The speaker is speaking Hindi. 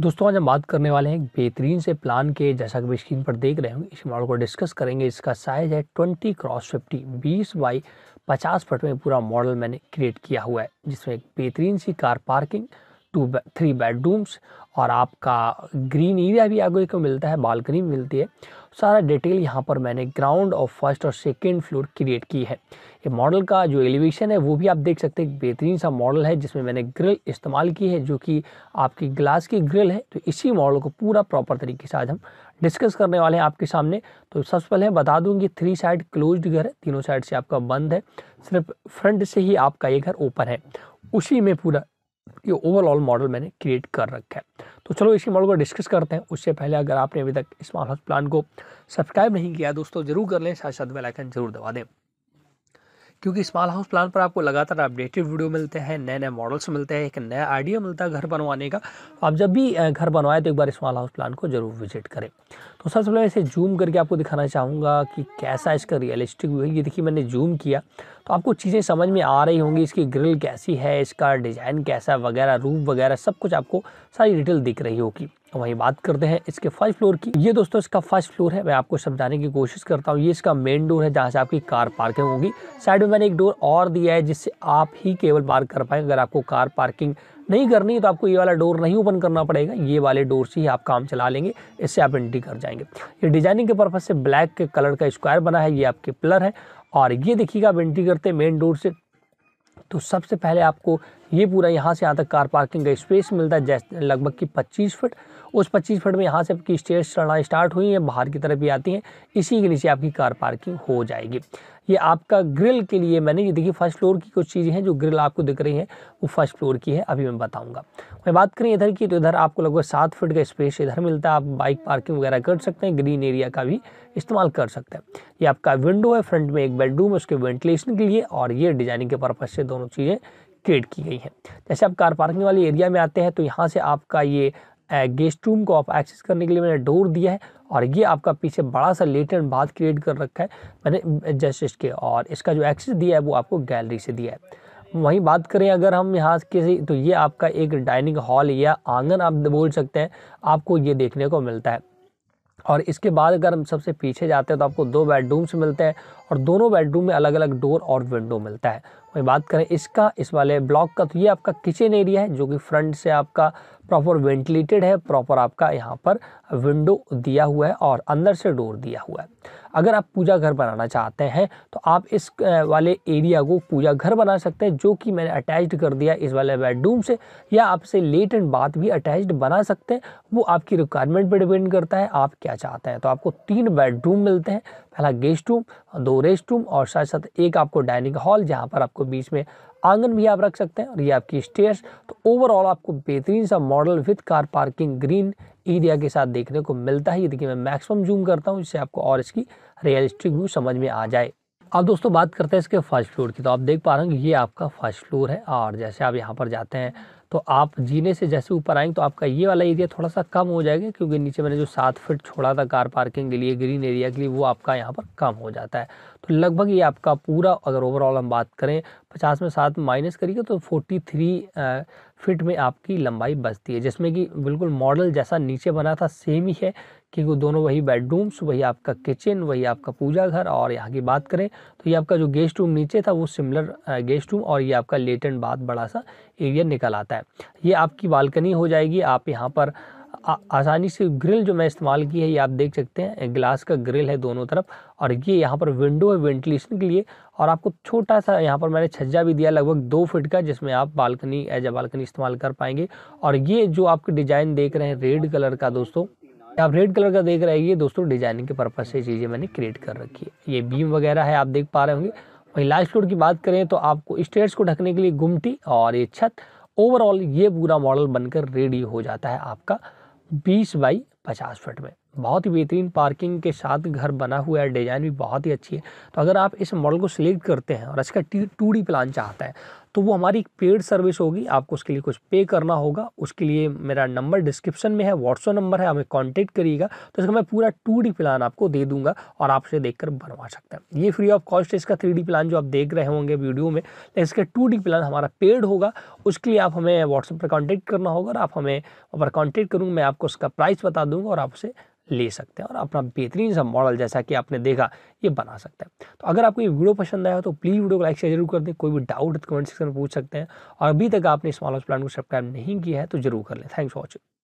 दोस्तों आज हम बात करने वाले हैं एक बेहतरीन से प्लान के जैसा कि स्क्रीन पर देख रहे होंगे इस मॉडल को डिस्कस करेंगे इसका साइज है ट्वेंटी क्रॉस फिफ्टी बीस बाई पचास फट में पूरा मॉडल मैंने क्रिएट किया हुआ है जिसमें एक बेहतरीन सी car parking two three bedrooms और आपका ग्रीन एरिया भी आगे को मिलता है बालकनी भी मिलती है सारा डिटेल यहाँ पर मैंने ग्राउंड और फर्स्ट और सेकेंड फ्लोर क्रिएट की है ये मॉडल का जो एलिवेशन है वो भी आप देख सकते हैं बेहतरीन सा मॉडल है जिसमें मैंने ग्रिल इस्तेमाल की है जो कि आपकी ग्लास की ग्रिल है तो इसी मॉडल को पूरा प्रॉपर तरीके से आज हम डिस्कस करने वाले हैं आपके सामने तो सबसे पहले बता दूँ कि थ्री साइड क्लोज घर है तीनों साइड से आपका बंद है सिर्फ फ्रंट से ही आपका ये घर ओपन है उसी में पूरा ये ओवरऑल मॉडल मैंने क्रिएट कर रखा है तो चलो इसी मॉडल को डिस्कस करते हैं उससे पहले अगर आपने अभी तक स्मार्ट हाउस प्लान को सब्सक्राइब नहीं किया दोस्तों जरूर कर लें साथ साथ बेलाइकन जरूर दबा दें क्योंकि स्मॉल हाउस प्लान पर आपको लगातार अपडेटेड वीडियो मिलते हैं नए नए मॉडल्स मिलते हैं एक नया आइडिया मिलता है घर बनवाने का तो आप जब भी घर बनवाएं तो एक बार स्मॉल हाउस प्लान को जरूर विजिट करें तो सबसे पहले इसे जूम करके आपको दिखाना चाहूँगा कि कैसा इसका रियलिस्टिक व्यू है ये देखिए मैंने जूम किया तो आपको चीज़ें समझ में आ रही होंगी इसकी ग्रिल कैसी है इसका डिज़ाइन कैसा वगैरह रूप वगैरह सब कुछ आपको सारी डिटेल दिख रही होगी तो वहीं बात करते हैं इसके फर्स्ट फ्लोर की ये दोस्तों इसका फर्स्ट फ्लोर है मैं आपको समझाने की कोशिश करता हूँ ये इसका मेन डोर है जहाँ से आपकी कार पार्किंग होगी साइड में मैंने एक डोर और दिया है जिससे आप ही केवल पार्क कर पाएंगे अगर आपको कार पार्किंग नहीं करनी है तो आपको ये वाला डोर नहीं ओपन करना पड़ेगा ये वाले डोर से ही आप काम चला लेंगे इससे आप एंट्री कर जाएंगे ये डिजाइनिंग के पर्पज से ब्लैक के कलर का स्क्वायर बना है ये आपके पिलर है और ये देखिएगा आप एंट्री करते मेन डोर से तो सबसे पहले आपको ये पूरा यहाँ से यहाँ तक कार पार्किंग का स्पेस मिलता है लगभग कि 25 फीट उस 25 फीट में यहाँ से आपकी स्टेज चढ़ना स्टार्ट हुई है बाहर की तरफ भी आती हैं इसी के नीचे आपकी कार पार्किंग हो जाएगी ये आपका ग्रिल के लिए मैंने ये देखिए फर्स्ट फ्लोर की कुछ चीज़ें हैं जो ग्रिल आपको दिख रही है वो फर्स्ट फ्लोर की है अभी मैं बताऊँगा मैं बात करें इधर की तो इधर आपको लगभग सात फीट का स्पेस इधर मिलता है आप बाइक पार्किंग वगैरह कर सकते हैं ग्रीन एरिया का भी इस्तेमाल कर सकते हैं ये आपका विंडो है फ्रंट में एक बेडरूम है उसके वेंटिलेशन के लिए और ये डिजाइनिंग के पर्पज़ से दोनों चीज़ें क्रिएट की गई है जैसे आप कार पार्किंग वाले एरिया में आते हैं तो यहाँ से आपका ये गेस्ट रूम को आप एक्सेस करने के लिए मैंने डोर दिया है और ये आपका पीछे बड़ा सा लेटर बाथ क्रिएट कर रखा है मैंने जस्टिस के और इसका जो एक्सेस दिया है वो आपको गैलरी से दिया है वहीं बात करें अगर हम यहाँ किसी तो ये आपका एक डाइनिंग हॉल या आंगन आप बोल सकते हैं आपको ये देखने को मिलता है और इसके बाद अगर हम सबसे पीछे जाते हैं तो आपको दो बेडरूम्स मिलते हैं और दोनों बेडरूम में अलग अलग डोर और विंडो मिलता है वही बात करें इसका इस वाले ब्लॉक का तो ये आपका किचन एरिया है जो कि फ्रंट से आपका प्रॉपर वेंटिलेटेड है प्रॉपर आपका यहाँ पर विंडो दिया हुआ है और अंदर से डोर दिया हुआ है अगर आप पूजा घर बनाना चाहते हैं तो आप इस वाले एरिया को पूजा घर बना सकते हैं जो कि मैंने अटैच्ड कर दिया इस वाले बेडरूम से या आप इसे लेट एंड बाथ भी अटैच्ड बना सकते हैं वो आपकी रिक्वायरमेंट पर डिपेंड करता है आप क्या चाहते हैं तो आपको तीन बेडरूम मिलते हैं पहला गेस्ट रूम दो रेस्ट रूम और साथ साथ एक आपको डाइनिंग हॉल जहाँ पर आपको बीच में आंगन भी आप रख सकते हैं और ये आपकी स्टेयर्स तो ओवरऑल आपको बेहतरीन सा model with car parking green area के साथ देखने को मिलता है देखिए मैं मैक्सिमम जूम करता हूँ जिससे आपको और इसकी रियलिस्टिक व्यू समझ में आ जाए अब दोस्तों बात करते हैं इसके फर्स्ट फ्लोर की तो आप देख पा रहे हैं ये आपका फर्स्ट फ्लोर है और जैसे आप यहाँ पर जाते हैं तो आप जीने से जैसे ऊपर आएंगे तो आपका ये वाला एरिया थोड़ा सा कम हो जाएगा क्योंकि नीचे मैंने जो सात फिट छोड़ा था कार पार्किंग के लिए ग्रीन एरिया के लिए वो आपका यहाँ पर कम हो जाता है तो लगभग ये आपका पूरा अगर ओवरऑल हम बात करें पचास में सात माइनस करिए तो फोर्टी थ्री फिट में आपकी लंबाई बचती है जिसमें कि बिल्कुल मॉडल जैसा नीचे बना था सेम ही है क्योंकि दोनों वही बेडरूम्स वही आपका किचन वही आपका पूजा घर और यहाँ की बात करें तो ये आपका जो गेस्ट रूम नीचे था वो सिमिलर गेस्ट रूम और ये आपका लेटेंट बाथ बड़ा सा एरिया निकल आता है ये आपकी बालकनी हो जाएगी आप यहाँ पर आसानी से ग्रिल जो मैं इस्तेमाल की है ये आप देख सकते हैं ग्लास का ग्रिल है दोनों तरफ और ये यहाँ पर विंडो है वेंटिलेशन के लिए और आपको छोटा सा यहाँ पर मैंने छज्जा भी दिया लगभग दो फिट का जिसमें आप बालकनी एज ए बालकनी इस्तेमाल कर पाएंगे और ये जो आपके डिज़ाइन देख रहे हैं रेड कलर का दोस्तों आप रेड कलर का देख रहे हैं ये दोस्तों डिजाइनिंग के पर्पज़ से चीज़ें मैंने क्रिएट कर रखी है ये बीम वगैरह है आप देख पा रहे होंगे वहीं लास्ट फ्लोर की बात करें तो आपको स्टेट्स को ढकने के लिए गुमटी और ये छत ओवरऑल ये पूरा मॉडल बनकर रेडी हो जाता है आपका बीस बाई पचास फट में बहुत ही बेहतरीन पार्किंग के साथ घर बना हुआ है डिज़ाइन भी बहुत ही अच्छी है तो अगर आप इस मॉडल को सिलेक्ट करते हैं और इसका टू डी प्लान चाहता है तो वो हमारी एक पेड सर्विस होगी आपको उसके लिए कुछ पे करना होगा उसके लिए मेरा नंबर डिस्क्रिप्शन में है व्हाट्सअप नंबर है हमें कॉन्टेक्ट करिएगा तो इसका मैं पूरा टू डी प्लान आपको दे दूंगा और आप उसे देख बनवा सकते हैं ये फ्री ऑफ कॉस्ट इसका थ्री डी प्लान जो आप देख रहे होंगे वीडियो में तो इसका टू डी प्लान हमारा पेड होगा उसके लिए आप हमें व्हाट्सएप पर कॉन्टैक्ट करना होगा और आप हमें पर कॉन्टैक्ट करूँगा मैं आपको उसका प्राइस बता दूँगा और आप उसे ले सकते हैं और अपना बेहतरीन सा मॉडल जैसा कि आपने देखा ये बना सकते हैं तो अगर आपको ये वीडियो पसंद आया तो प्लीज़ वीडियो को लाइक शेयर जरूर कर दें कोई भी डाउट कमेंट सेक्शन में पूछ सकते हैं और अभी तक आपने इस हाउस प्लान को सब्सक्राइब नहीं किया है तो जरूर कर लें थैंक्स फॉर वॉचिंग